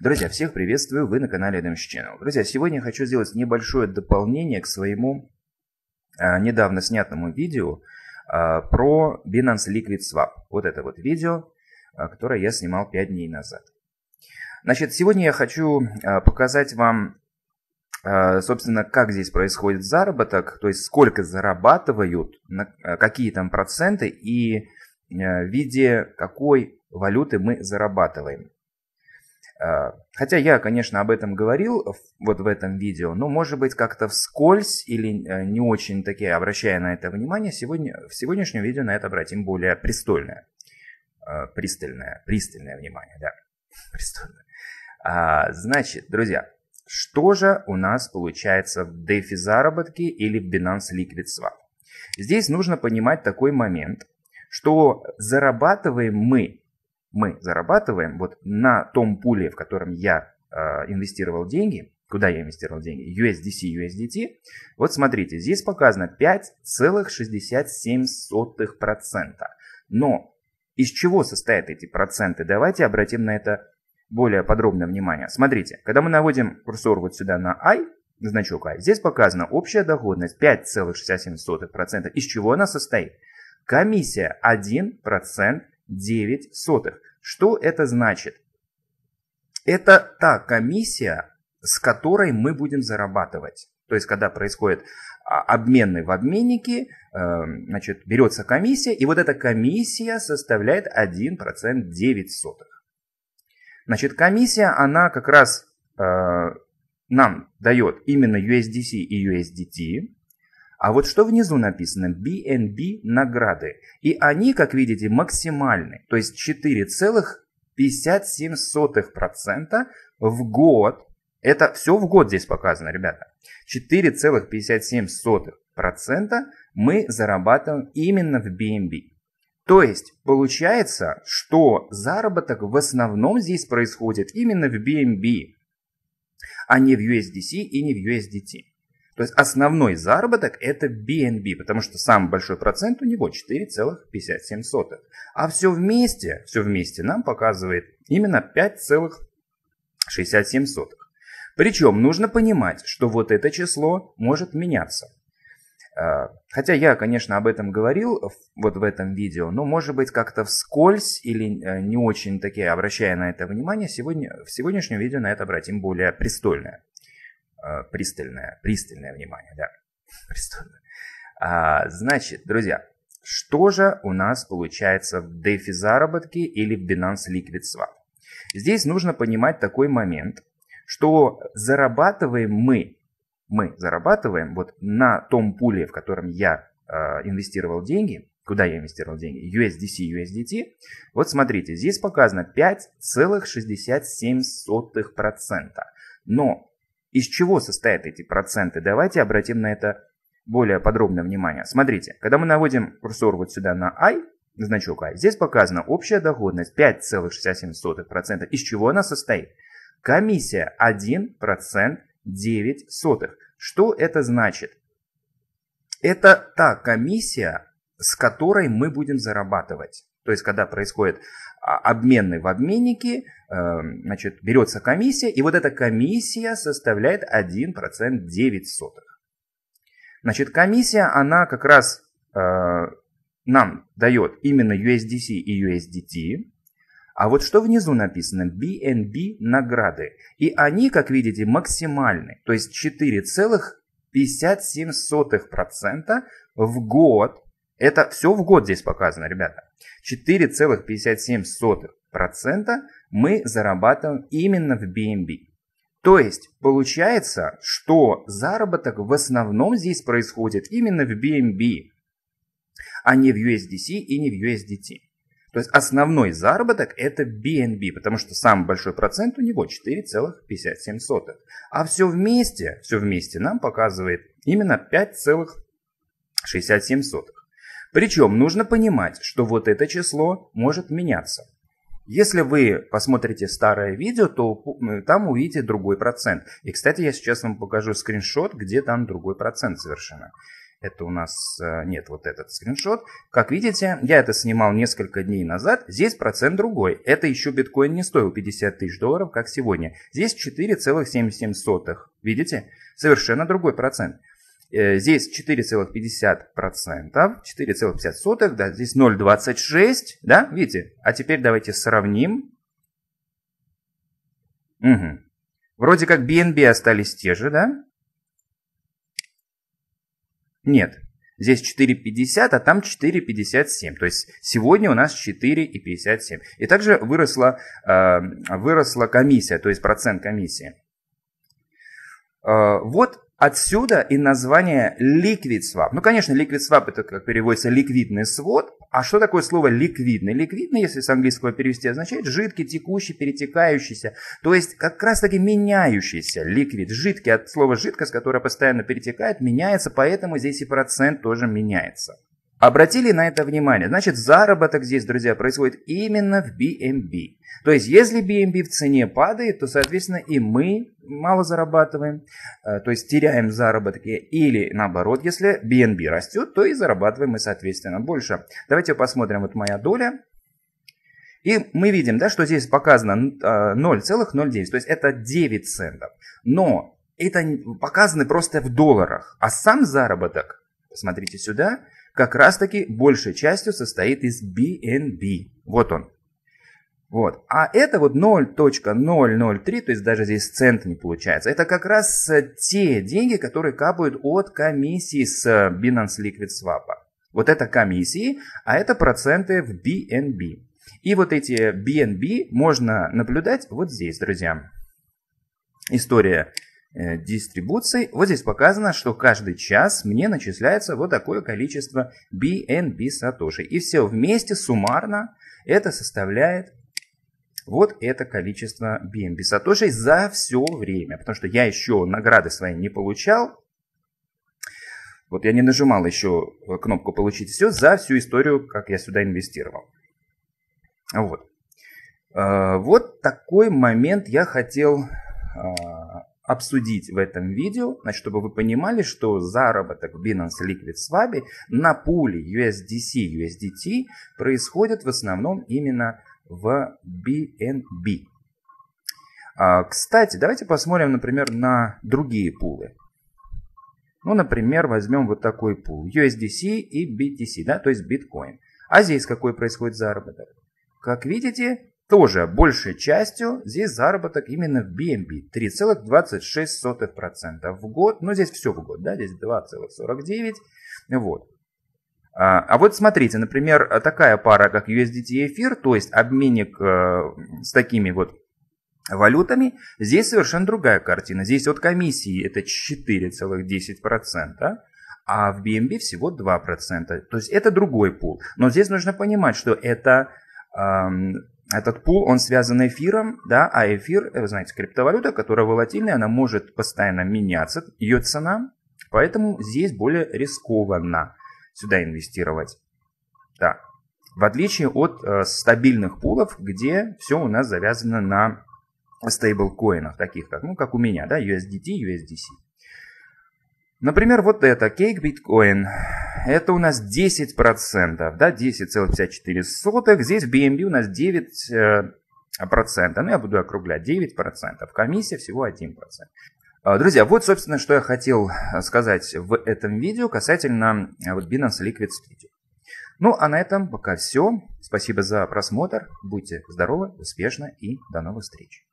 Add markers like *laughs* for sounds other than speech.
Друзья, всех приветствую, вы на канале NMS Channel. Друзья, сегодня я хочу сделать небольшое дополнение к своему а, недавно снятому видео а, про Binance Liquid Swap. Вот это вот видео, а, которое я снимал 5 дней назад. Значит, сегодня я хочу а, показать вам, а, собственно, как здесь происходит заработок, то есть сколько зарабатывают, на, а, какие там проценты и а, в виде какой валюты мы зарабатываем. Э, хотя я, конечно, об этом говорил вот в этом видео, но, может быть, как-то вскользь или э, не очень таки обращая на это внимание, сегодня, в сегодняшнем видео на это обратим более пристольное, э, пристальное, пристальное внимание, да, *laughs* пристальное. А, значит, друзья, что же у нас получается в DeFi заработке или в Binance Liquid Swap? Здесь нужно понимать такой момент, что зарабатываем мы мы зарабатываем вот на том пуле, в котором я э, инвестировал деньги, куда я инвестировал деньги, USDC, USDT, вот смотрите, здесь показано 5,67%. Но из чего состоят эти проценты? Давайте обратим на это более подробное внимание. Смотрите, когда мы наводим курсор вот сюда на I, значок I, здесь показана общая доходность 5,67%. Из чего она состоит? Комиссия 1% 0,09. Что это значит? Это та комиссия, с которой мы будем зарабатывать. То есть, когда происходит а, обмены в обменнике, э, значит, берется комиссия, и вот эта комиссия составляет 1% 9 сотых. Значит, комиссия, она как раз э, нам дает именно USDC и USDT, а вот что внизу написано BNB награды. И они, как видите, максимальны. То есть 4,57% в год. Это все в год здесь показано, ребята. 4,57% мы зарабатываем именно в BNB. То есть получается, что заработок в основном здесь происходит именно в BNB, а не в USDC и не в USDT. То есть основной заработок это BNB, потому что самый большой процент у него 4,57. А все вместе, все вместе нам показывает именно 5,67. Причем нужно понимать, что вот это число может меняться. Э, хотя я, конечно, об этом говорил вот в этом видео, но, может быть, как-то вскользь или э, не очень такие обращая на это внимание, сегодня, в сегодняшнем видео на это обратим более пристольное Э, пристальное, пристальное внимание, да, *laughs* пристальное. А, значит, друзья, что же у нас получается в DeFi заработке или в Binance Liquid Swap? Здесь нужно понимать такой момент, что зарабатываем мы, мы зарабатываем вот на том пуле, в котором я э, инвестировал деньги, куда я инвестировал деньги, USDC, USDT, вот смотрите, здесь показано 5,67%. Но из чего состоят эти проценты? Давайте обратим на это более подробное внимание. Смотрите, когда мы наводим курсор вот сюда на I, значок I, здесь показана общая доходность 5,67%. Из чего она состоит? Комиссия 1% Что это значит? Это та комиссия, с которой мы будем зарабатывать. То есть, когда происходит а, обмены в обменнике, э, значит, берется комиссия, и вот эта комиссия составляет 1% 9 сотых. Значит, комиссия, она как раз э, нам дает именно USDC и USDT, а вот что внизу написано? BNB награды. И они, как видите, максимальны. То есть 4,57% в год это все в год здесь показано, ребята. 4,57% мы зарабатываем именно в BNB. То есть получается, что заработок в основном здесь происходит именно в BNB, а не в USDC и не в USDT. То есть основной заработок это BNB, потому что самый большой процент у него 4,57. А все вместе, все вместе нам показывает именно 5,67. Причем нужно понимать, что вот это число может меняться. Если вы посмотрите старое видео, то там увидите другой процент. И, кстати, я сейчас вам покажу скриншот, где там другой процент совершенно. Это у нас, э, нет, вот этот скриншот. Как видите, я это снимал несколько дней назад. Здесь процент другой. Это еще биткоин не стоил 50 тысяч долларов, как сегодня. Здесь 4,77. Видите? Совершенно другой процент. Э, здесь 4,50%, 4,50, да, здесь 0,26, да, видите? А теперь давайте сравним. Угу. Вроде как BNB остались те же, да? Нет, здесь 4,50, а там 4,57. То есть сегодня у нас 4,57. И также выросла, э, выросла комиссия, то есть процент комиссии. Э, вот Отсюда и название liquid swap. Ну, конечно, liquid swap это как переводится ликвидный свод. А что такое слово ликвидный? Ликвидный, если с английского перевести, означает жидкий, текущий, перетекающийся. То есть как раз таки меняющийся ликвид. Жидкий от слова жидкость, которая постоянно перетекает, меняется, поэтому здесь и процент тоже меняется. Обратили на это внимание. Значит, заработок здесь, друзья, происходит именно в BNB. То есть, если BNB в цене падает, то, соответственно, и мы мало зарабатываем, э, то есть теряем заработки. Или наоборот, если BNB растет, то и зарабатываем мы, соответственно, больше. Давайте посмотрим, вот моя доля. И мы видим, да, что здесь показано 0,09, э, то есть это 9 центов. Но это показаны просто в долларах, а сам заработок Посмотрите сюда. Как раз таки большей частью состоит из BNB. Вот он. Вот. А это вот 0.003, то есть даже здесь цент не получается. Это как раз те деньги, которые капают от комиссии с э, Binance Liquid Swap. Вот это комиссии, а это проценты в BNB. И вот эти BNB можно наблюдать вот здесь, друзья. История Э, дистрибуции. Вот здесь показано, что каждый час мне начисляется вот такое количество BNB Satoshi. И все вместе суммарно это составляет вот это количество BNB Satoshi за все время. Потому что я еще награды свои не получал. Вот я не нажимал еще кнопку «Получить все» за всю историю, как я сюда инвестировал. Вот. Э, вот такой момент я хотел а, обсудить в этом видео, значит, чтобы вы понимали, что заработок в Binance Liquid Swap на пуле USDC, USDT происходит в основном именно в BNB. А, кстати, давайте посмотрим, например, на другие пулы. Ну, например, возьмем вот такой пул USDC и BTC, да, то есть биткоин. А здесь какой происходит заработок? Как видите, тоже большей частью здесь заработок именно в BNB 3,26% в год. Но ну, здесь все в год, да, здесь 2,49. Вот. А, а вот смотрите, например, такая пара, как USDT эфир, то есть обменник э, с такими вот валютами, здесь совершенно другая картина. Здесь от комиссии это 4,10%, а в BNB всего 2%. То есть это другой пул. Но здесь нужно понимать, что это этот пул, он связан эфиром, да, а эфир, э, вы знаете, криптовалюта, которая волатильная, она может постоянно меняться, ее цена, поэтому здесь более рискованно сюда инвестировать. Да. В отличие от э, стабильных пулов, где все у нас завязано на стейблкоинах, таких как, ну, как у меня, да, USDT, USDC. Например, вот это, кейк биткоин. Это у нас 10%, да, 10,54. Здесь в BNB у нас 9%, э, ну я буду округлять, 9%. Комиссия всего 1%. А, друзья, вот, собственно, что я хотел э, сказать в этом видео касательно э, вот Binance Liquid Studio. Ну, а на этом пока все. Спасибо за просмотр. Будьте здоровы, успешно и до новых встреч.